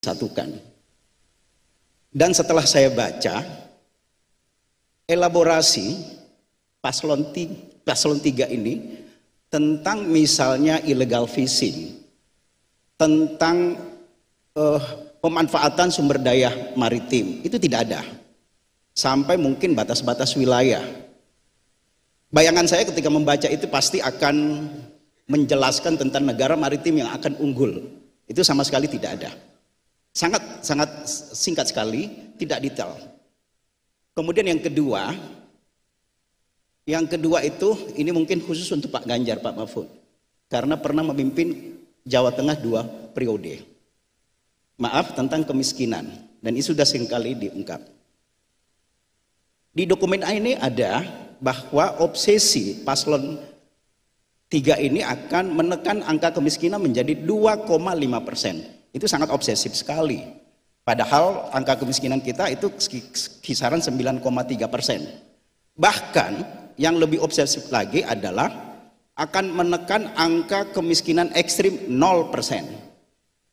satukan. Dan setelah saya baca elaborasi paslon paslon tiga ini tentang misalnya illegal fishing, tentang uh, pemanfaatan sumber daya maritim, itu tidak ada. Sampai mungkin batas-batas wilayah. Bayangan saya ketika membaca itu pasti akan menjelaskan tentang negara maritim yang akan unggul. Itu sama sekali tidak ada. Sangat sangat singkat sekali, tidak detail. Kemudian yang kedua, yang kedua itu ini mungkin khusus untuk Pak Ganjar, Pak Mahfud. Karena pernah memimpin Jawa Tengah dua periode. Maaf tentang kemiskinan dan ini sudah seringkali diungkap. Di dokumen A ini ada bahwa obsesi paslon tiga ini akan menekan angka kemiskinan menjadi 2,5 persen itu sangat obsesif sekali. Padahal angka kemiskinan kita itu kisaran 9,3 persen. Bahkan yang lebih obsesif lagi adalah akan menekan angka kemiskinan ekstrim 0 persen.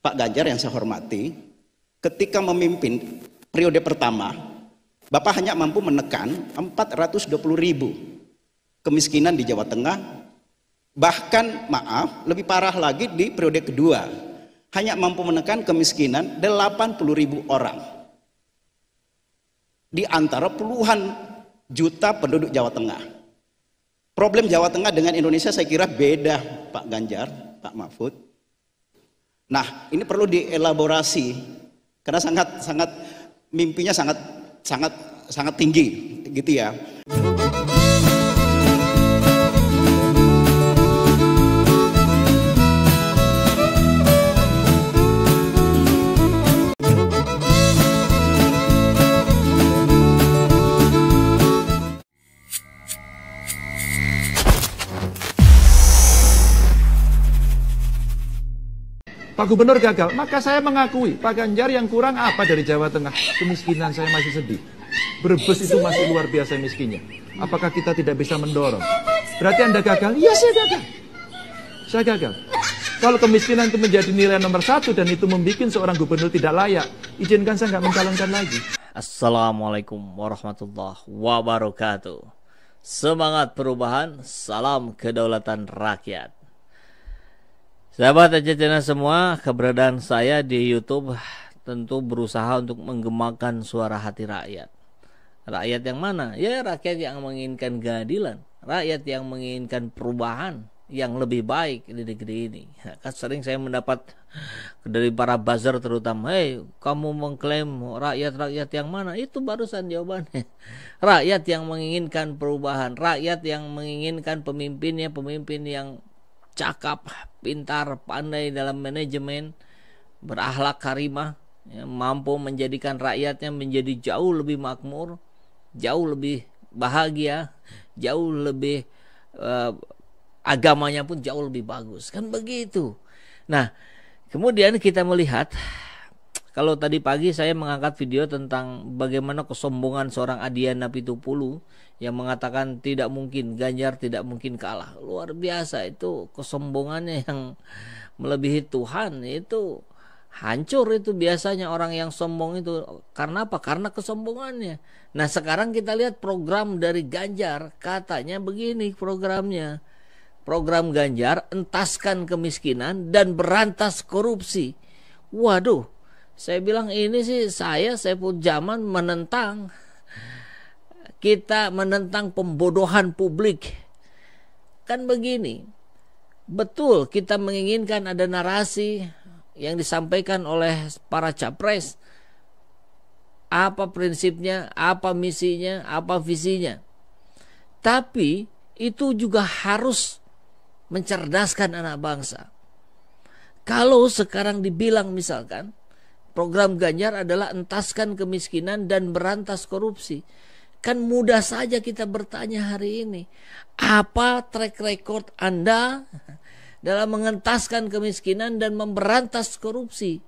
Pak Ganjar yang saya hormati, ketika memimpin periode pertama, Bapak hanya mampu menekan 420 ribu kemiskinan di Jawa Tengah, bahkan maaf lebih parah lagi di periode kedua hanya mampu menekan kemiskinan 80 ribu orang. Di antara puluhan juta penduduk Jawa Tengah. Problem Jawa Tengah dengan Indonesia saya kira beda Pak Ganjar, Pak Mahfud. Nah, ini perlu dielaborasi karena sangat sangat mimpinya sangat sangat sangat tinggi gitu ya. Pak Gubernur gagal, maka saya mengakui Pak Ganjar yang kurang apa dari Jawa Tengah? Kemiskinan saya masih sedih. Brebes itu masih luar biasa miskinnya. Apakah kita tidak bisa mendorong? Berarti Anda gagal? Iya saya gagal. Saya gagal. Kalau kemiskinan itu menjadi nilai nomor satu dan itu membuat seorang gubernur tidak layak, izinkan saya nggak mencalonkan lagi. Assalamualaikum warahmatullahi wabarakatuh. Semangat perubahan, salam kedaulatan rakyat. Sahabat Channel semua, keberadaan saya di YouTube tentu berusaha untuk menggemakan suara hati rakyat. Rakyat yang mana? Ya rakyat yang menginginkan keadilan, rakyat yang menginginkan perubahan yang lebih baik di negeri ini. Kan sering saya mendapat dari para buzzer terutama, "Hei, kamu mengklaim rakyat-rakyat yang mana?" Itu barusan jawabannya. Rakyat yang menginginkan perubahan, rakyat yang menginginkan pemimpinnya pemimpin yang cakap, pintar, pandai dalam manajemen, berakhlak karimah, ya, mampu menjadikan rakyatnya menjadi jauh lebih makmur, jauh lebih bahagia, jauh lebih eh, agamanya pun jauh lebih bagus. Kan begitu. Nah, kemudian kita melihat kalau tadi pagi saya mengangkat video tentang bagaimana kesombongan seorang Adiana Pitupulu yang mengatakan tidak mungkin Ganjar tidak mungkin kalah. Luar biasa itu kesombongannya yang melebihi Tuhan itu hancur itu biasanya orang yang sombong itu karena apa? Karena kesombongannya. Nah, sekarang kita lihat program dari Ganjar katanya begini programnya. Program Ganjar entaskan kemiskinan dan berantas korupsi. Waduh, saya bilang ini sih saya saya pun zaman menentang kita menentang pembodohan publik. Kan begini. Betul kita menginginkan ada narasi yang disampaikan oleh para capres. Apa prinsipnya, apa misinya, apa visinya. Tapi itu juga harus mencerdaskan anak bangsa. Kalau sekarang dibilang misalkan Program Ganjar adalah entaskan kemiskinan dan berantas korupsi. Kan mudah saja kita bertanya hari ini, apa track record Anda dalam mengentaskan kemiskinan dan memberantas korupsi?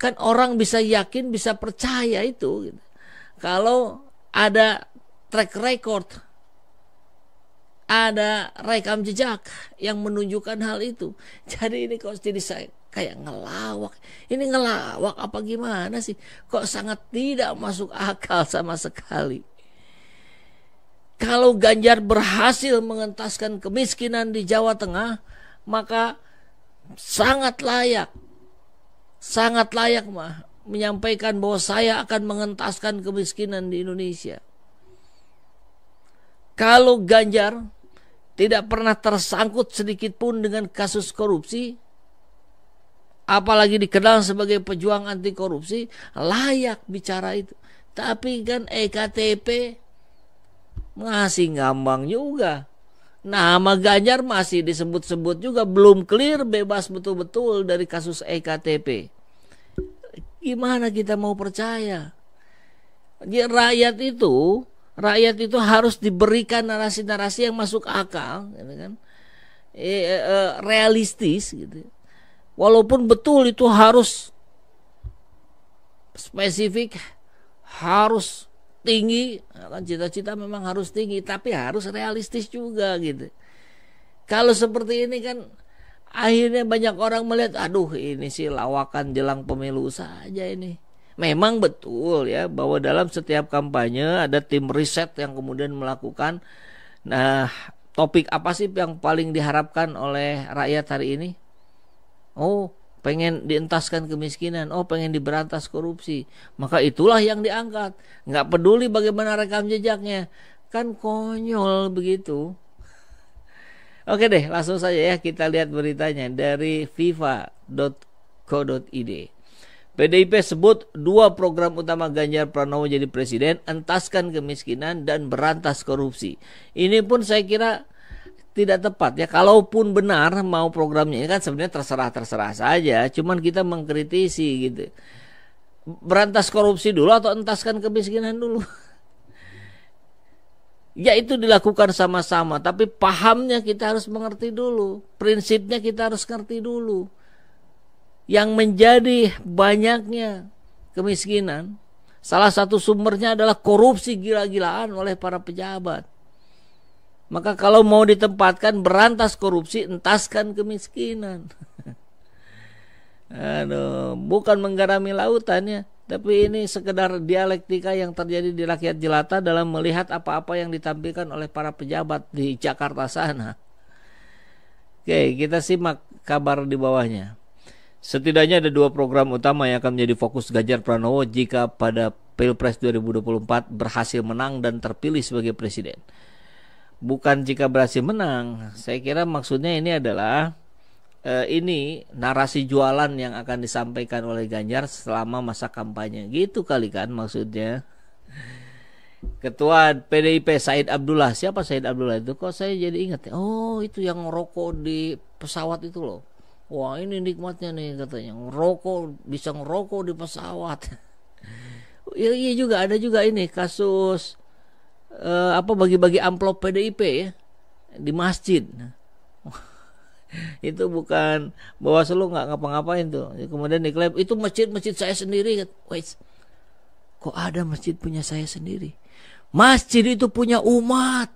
Kan orang bisa yakin, bisa percaya itu. Gitu. Kalau ada track record ada rekam jejak yang menunjukkan hal itu. Jadi ini kok jadi saya kayak ngelawak. Ini ngelawak apa gimana sih? Kok sangat tidak masuk akal sama sekali. Kalau Ganjar berhasil mengentaskan kemiskinan di Jawa Tengah, maka sangat layak sangat layak mah menyampaikan bahwa saya akan mengentaskan kemiskinan di Indonesia. Kalau Ganjar tidak pernah tersangkut sedikit pun dengan kasus korupsi, apalagi dikenal sebagai pejuang anti korupsi, layak bicara itu. Tapi kan EKTP masih ngambang juga. Nama Ganjar masih disebut-sebut juga belum clear bebas betul-betul dari kasus EKTP. Gimana kita mau percaya? Ya, rakyat itu rakyat itu harus diberikan narasi-narasi yang masuk akal, gitu kan? E, e, realistis gitu. Walaupun betul itu harus spesifik, harus tinggi, cita-cita memang harus tinggi, tapi harus realistis juga gitu. Kalau seperti ini kan akhirnya banyak orang melihat, aduh ini sih lawakan jelang pemilu saja ini memang betul ya bahwa dalam setiap kampanye ada tim riset yang kemudian melakukan nah topik apa sih yang paling diharapkan oleh rakyat hari ini? Oh, pengen dientaskan kemiskinan, oh pengen diberantas korupsi, maka itulah yang diangkat. Nggak peduli bagaimana rekam jejaknya, kan konyol begitu. Oke deh, langsung saja ya kita lihat beritanya dari viva.co.id. PDIP sebut dua program utama Ganjar Pranowo jadi presiden, entaskan kemiskinan dan berantas korupsi. Ini pun saya kira tidak tepat ya. Kalaupun benar mau programnya ini kan sebenarnya terserah-terserah saja, cuman kita mengkritisi gitu. Berantas korupsi dulu atau entaskan kemiskinan dulu? Ya itu dilakukan sama-sama, tapi pahamnya kita harus mengerti dulu, prinsipnya kita harus ngerti dulu yang menjadi banyaknya kemiskinan salah satu sumbernya adalah korupsi gila-gilaan oleh para pejabat. Maka kalau mau ditempatkan berantas korupsi, entaskan kemiskinan. Aduh, bukan menggarami lautannya, tapi ini sekedar dialektika yang terjadi di rakyat jelata dalam melihat apa-apa yang ditampilkan oleh para pejabat di Jakarta sana. Oke, kita simak kabar di bawahnya. Setidaknya ada dua program utama yang akan menjadi fokus Ganjar Pranowo jika pada Pilpres 2024 berhasil menang dan terpilih sebagai presiden. Bukan jika berhasil menang, saya kira maksudnya ini adalah eh, ini narasi jualan yang akan disampaikan oleh Ganjar selama masa kampanye. Gitu kali kan maksudnya. Ketua PDIP Said Abdullah, siapa Said Abdullah itu? Kok saya jadi ingat ya? Oh, itu yang rokok di pesawat itu loh Wah ini nikmatnya nih katanya ngerokok bisa ngerokok di pesawat. ya, iya juga ada juga ini kasus eh, apa bagi-bagi amplop PDIP ya di masjid. itu bukan bawa selu nggak ngapa-ngapain tuh. Kemudian diklaim itu masjid-masjid saya sendiri. Wait, kok ada masjid punya saya sendiri? Masjid itu punya umat.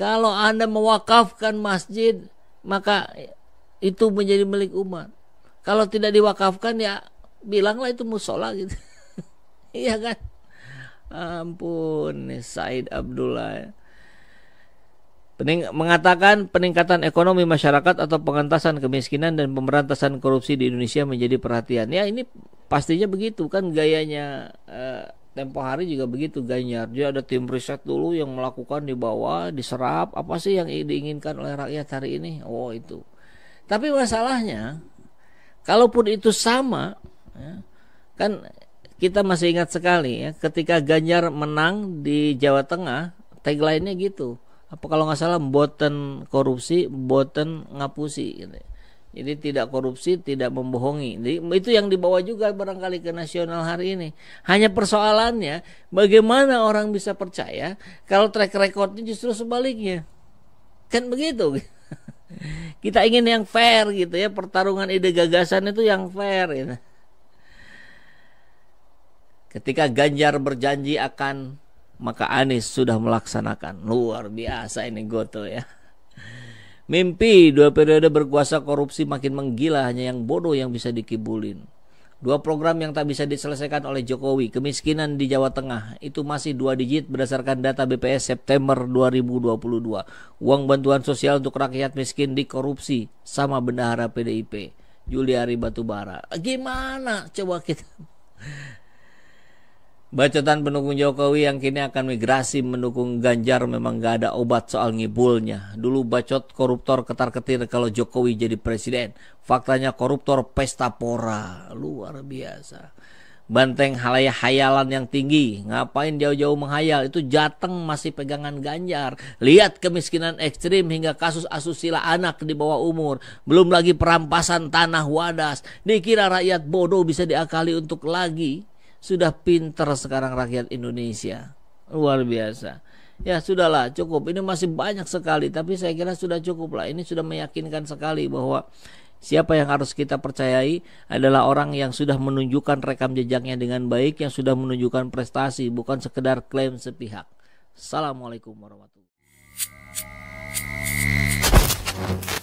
Kalau Anda mewakafkan masjid, maka itu menjadi milik umat. Kalau tidak diwakafkan ya bilanglah itu musola gitu. iya kan? Ampun, Said Abdullah. Pening mengatakan peningkatan ekonomi masyarakat atau pengentasan kemiskinan dan pemberantasan korupsi di Indonesia menjadi perhatian. Ya ini pastinya begitu kan gayanya eh, tempo hari juga begitu Ganjar jadi ada tim riset dulu yang melakukan di bawah diserap apa sih yang diinginkan oleh rakyat hari ini oh itu tapi masalahnya kalaupun itu sama ya, kan kita masih ingat sekali ya ketika Ganjar menang di Jawa Tengah tagline-nya gitu apa kalau nggak salah boten korupsi boten ngapusi gitu jadi tidak korupsi, tidak membohongi. Jadi, itu yang dibawa juga barangkali ke nasional hari ini. Hanya persoalannya bagaimana orang bisa percaya kalau track recordnya justru sebaliknya. Kan begitu. Kita ingin yang fair gitu ya, pertarungan ide gagasan itu yang fair gitu. Ketika Ganjar berjanji akan maka Anies sudah melaksanakan. Luar biasa ini Goto ya. Mimpi dua periode berkuasa korupsi makin menggila hanya yang bodoh yang bisa dikibulin. Dua program yang tak bisa diselesaikan oleh Jokowi, kemiskinan di Jawa Tengah itu masih dua digit berdasarkan data BPS September 2022. Uang bantuan sosial untuk rakyat miskin dikorupsi sama bendahara PDIP, Juliari Batubara. Gimana coba kita Bacotan pendukung Jokowi yang kini akan migrasi mendukung Ganjar memang gak ada obat soal ngibulnya. Dulu bacot koruptor ketar-ketir kalau Jokowi jadi presiden. Faktanya koruptor pesta pora. Luar biasa. Banteng halaya hayalan yang tinggi. Ngapain jauh-jauh menghayal? Itu jateng masih pegangan Ganjar. Lihat kemiskinan ekstrim hingga kasus asusila anak di bawah umur. Belum lagi perampasan tanah wadas. Dikira rakyat bodoh bisa diakali untuk lagi sudah pinter sekarang rakyat Indonesia. Luar biasa. Ya sudahlah cukup. Ini masih banyak sekali tapi saya kira sudah cukup lah. Ini sudah meyakinkan sekali bahwa Siapa yang harus kita percayai adalah orang yang sudah menunjukkan rekam jejaknya dengan baik, yang sudah menunjukkan prestasi, bukan sekedar klaim sepihak. Assalamualaikum warahmatullahi wabarakatuh.